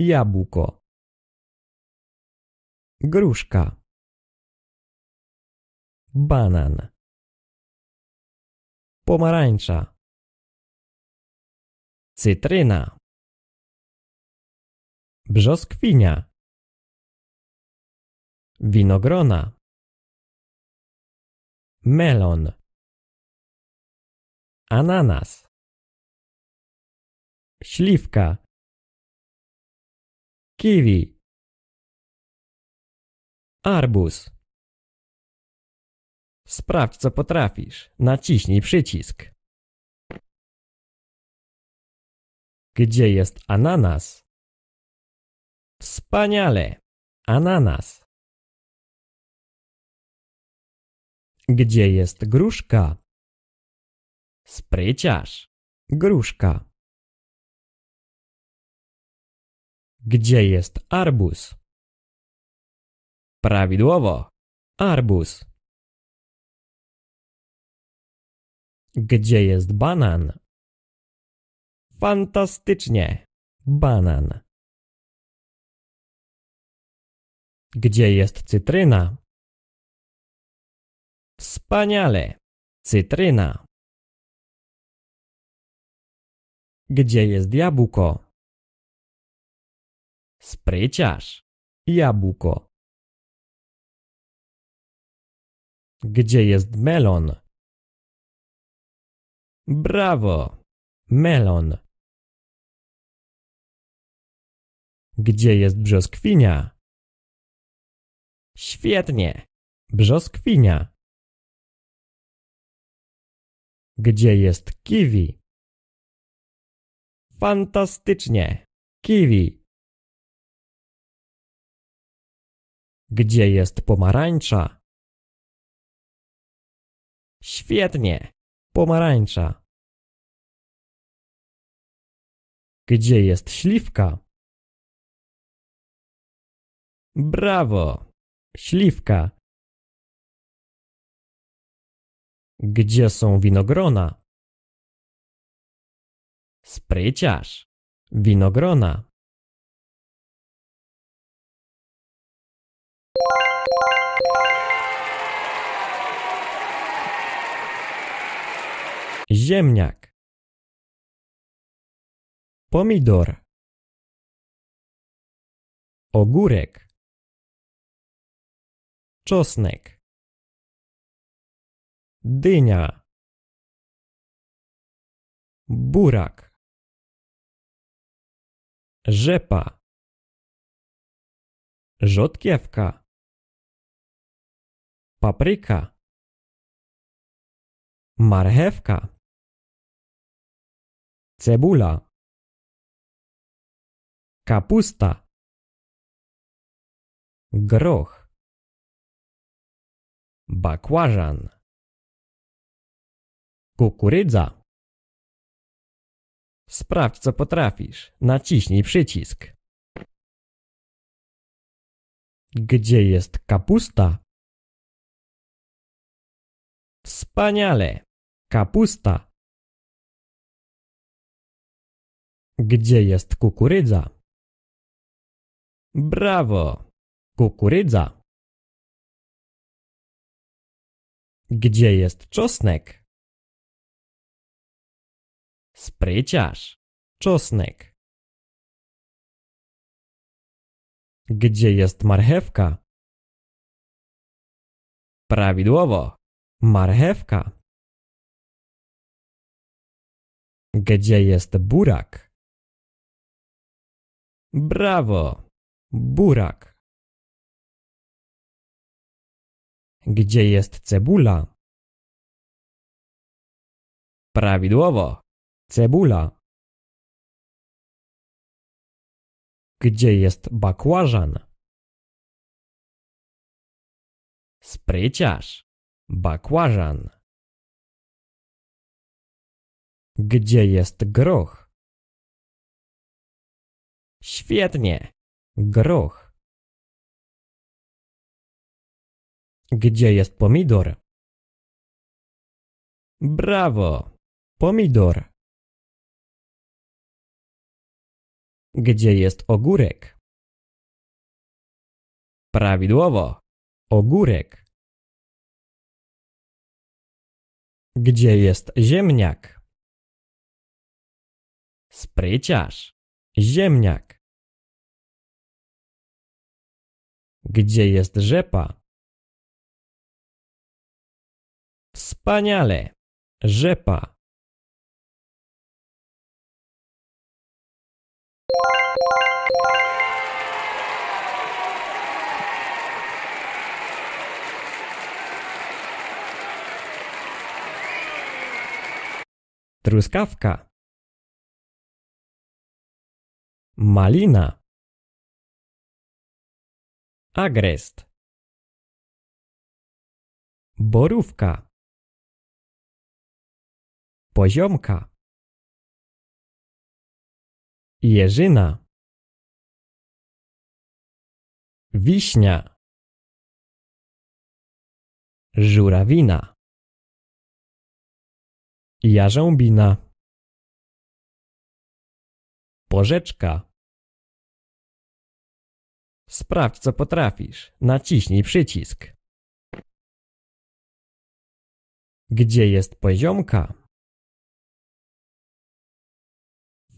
jabłko gruszka banan pomarańcza cytryna brzoskwinia winogrona melon ananas śliwka kiwi, arbuz. Sprawdź, co potrafisz. Naciśnij przycisk. Gdzie jest ananas? Wspaniale! Ananas. Gdzie jest gruszka? Spryciarz. Gruszka. Gdzie jest arbuz? Prawidłowo. Arbuz. Gdzie jest banan? Fantastycznie. Banan. Gdzie jest cytryna? Wspaniale. Cytryna. Gdzie jest jabłko? Spryciarz. Jabłko. Gdzie jest melon? Brawo! Melon. Gdzie jest brzoskwinia? Świetnie! Brzoskwinia. Gdzie jest kiwi? Fantastycznie! Kiwi. Gdzie jest pomarańcza? Świetnie! Pomarańcza. Gdzie jest śliwka? Brawo! Śliwka. Gdzie są winogrona? Spryciarz. Winogrona. ziemniak pomidor ogórek czosnek dynia burak rzepa rzodkiewka papryka marchewka cebula kapusta groch bakłażan kukurydza Sprawdź co potrafisz. Naciśnij przycisk. Gdzie jest kapusta? Wspaniale! Kapusta Gdzie jest kukurydza? Brawo! Kukurydza. Gdzie jest czosnek? Spryciarz. Czosnek. Gdzie jest marchewka? Prawidłowo. Marchewka. Gdzie jest burak? Brawo! Burak. Gdzie jest cebula? Prawidłowo. Cebula. Gdzie jest bakłażan? Spryciarz. Bakłażan. Gdzie jest groch? Świetnie. Groch. Gdzie jest pomidor? Brawo. Pomidor. Gdzie jest ogórek? Prawidłowo. Ogórek. Gdzie jest ziemniak? Spryciarz. Ziemniak. Gdzie jest rzepa? Wspaniale. Rzepa. Truskawka. Malina. Agrest. Borówka. Poziomka. Jeżyna. Wiśnia. Żurawina. Jarzębina. Porzeczka. Sprawdź co potrafisz. Naciśnij przycisk. Gdzie jest poziomka?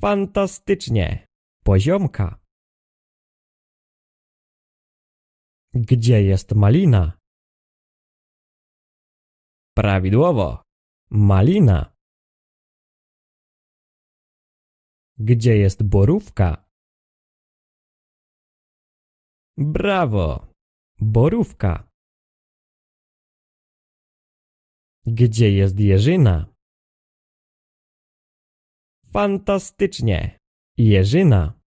Fantastycznie! Poziomka. Gdzie jest malina? Prawidłowo. Malina. Gdzie jest borówka? Brawo! Borówka. Gdzie jest Jerzyna? Fantastycznie! Jerzyna.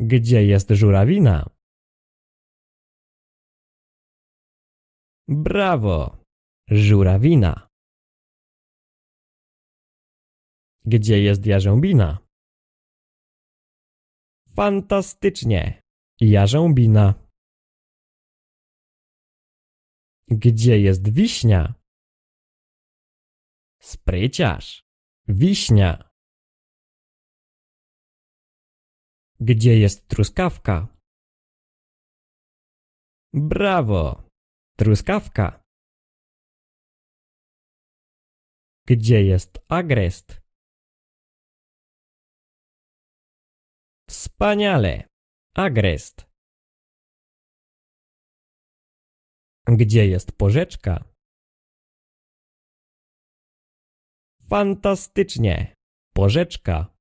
Gdzie jest żurawina? Brawo! Żurawina. Gdzie jest jarzębina? Fantastycznie. Jarzębina. Gdzie jest wiśnia? Spryciarz. Wiśnia. Gdzie jest truskawka? Brawo! Truskawka. Gdzie jest agrest? Wspaniale. Agrest. Gdzie jest porzeczka? Fantastycznie. Porzeczka